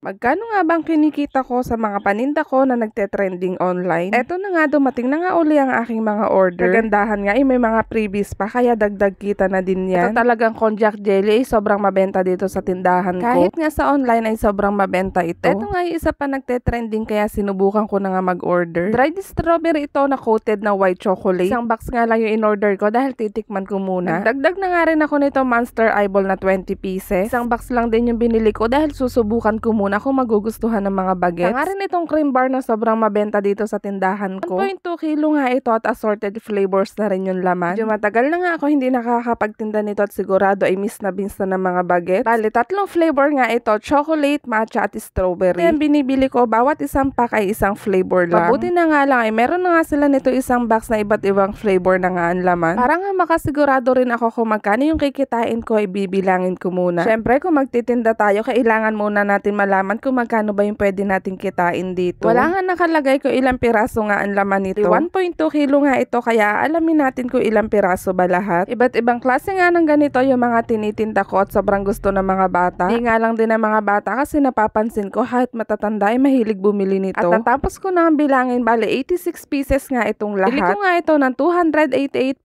Magkano nga bang kinikita ko sa mga paninda ko na nagte-trending online? Eto na nga dumating na nga uli ang aking mga order. Kagandahan nga ay eh, may mga previous pa kaya dagdag kita na din yan. Ito talagang konjac jelly ay eh, sobrang mabenta dito sa tindahan ko. Kahit nga sa online ay sobrang mabenta ito. Eto nga ay eh, isa pa nagte-trending kaya sinubukan ko na nga mag-order. Dried strawberry ito na coated na white chocolate. Isang box nga lang yung in-order ko dahil titikman ko muna. Dagdag na nga rin ako nito monster eyeball na 20 pieces. Isang box lang din yung binili ko dahil susubukan ko muna muna kung magugustuhan ng mga bagets. Nga rin itong cream bar na sobrang mabenta dito sa tindahan ko. 1.2 kilo nga ito at assorted flavors na rin yung laman. Medyo matagal na nga ako hindi nakakapagtinda nito at sigurado ay miss na binsa ng mga bagets. Bali, tatlong flavor nga ito, chocolate, matcha at strawberry. Kaya binibili ko, bawat isang pack ay isang flavor lang. Mabuti na nga lang ay meron na nga sila nito isang box na iba't ibang flavor na nga ang laman. Para nga makasigurado rin ako kung magkano yung kikitain ko ay bibilangin ko muna. Siyempre, kung magtitinda tayo, kailangan muna natin malaman malaman kung magkano ba yung pwede natin kitain dito. Wala nga nakalagay kung ilang piraso nga ang laman nito. 1.2 kilo nga ito kaya alamin natin kung ilang piraso ba lahat. Iba't ibang klase nga ng ganito yung mga tinitinda ko at sobrang gusto ng mga bata. Hindi nga lang din ng mga bata kasi napapansin ko kahit matatanda ay mahilig bumili nito. At natapos ko na ang bilangin bali 86 pieces nga itong lahat. Bili ko nga ito ng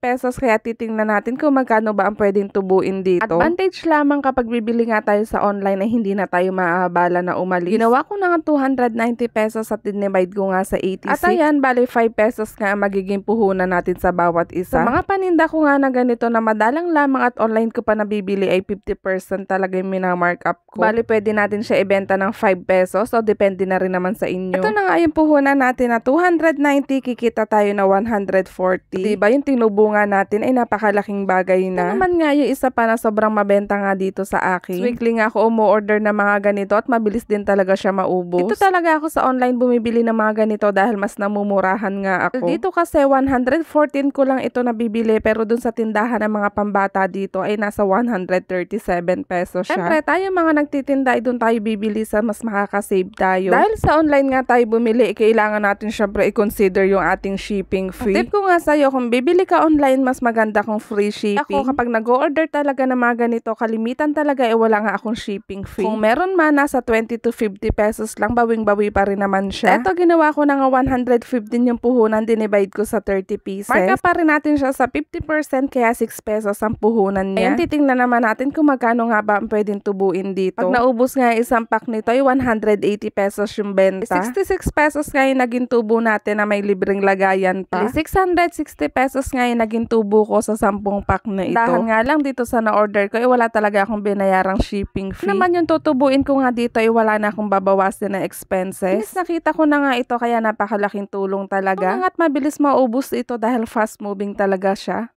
288 pesos kaya titingnan natin kung magkano ba ang pwedeng tubuin dito. Advantage lamang kapag bibili nga tayo sa online ay hindi na tayo maaabala na umalis. Ginawa ko na nga 290 pesos at dinivide ko nga sa 86. At ayan, bali 5 pesos nga magiging puhunan natin sa bawat isa. Sa mga paninda ko nga na ganito na madalang lamang at online ko pa nabibili ay 50% talaga yung minamarkup ko. Bali pwede natin siya ibenta ng 5 pesos o depende na rin naman sa inyo. Ito na nga yung puhunan natin na 290, kikita tayo na 140. Diba yung tinubungan natin ay napakalaking bagay na. Ito naman nga yung isa pa na sobrang mabenta nga dito sa akin. Weekly nga ako umu-order ng mga ganito at mabili mabilis din talaga siya maubos. Dito talaga ako sa online bumibili ng mga ganito dahil mas namumurahan nga ako. Dito kasi 114 ko lang ito nabibili pero dun sa tindahan ng mga pambata dito ay nasa 137 pesos siya. Siyempre tayo mga nagtitinda ay dun tayo bibili sa mas makakasave tayo. Dahil sa online nga tayo bumili, eh, kailangan natin syempre i-consider yung ating shipping fee. At tip ko nga sa'yo, kung bibili ka online, mas maganda kung free shipping. Ako kapag nag-order talaga ng mga ganito, kalimitan talaga ay eh, wala nga akong shipping fee. Kung meron man, nasa 20 20 to 50 pesos lang, bawing-bawi pa rin naman siya. Ito, ginawa ko na nga 115 yung puhunan, dinivide ko sa 30 pieces. Marka pa rin natin siya sa 50% kaya 6 pesos ang puhunan niya. Ngayon, titingnan naman natin kung magkano nga ba ang pwedeng tubuin dito. Pag naubos nga isang pack nito, ay 180 pesos yung benta. 66 pesos nga yung naging tubo natin na may libreng lagayan pa. 660 pesos nga yung naging tubo ko sa 10 pack na ito. Dahan nga lang dito sa na-order ko, ay eh, wala talaga akong binayarang shipping fee. Ano naman yung tutubuin ko nga dito ay wala na akong babawasan na expenses. Yes, nakita ko na nga ito kaya napakalaking tulong talaga. Mga nga't mabilis maubos ito dahil fast moving talaga siya.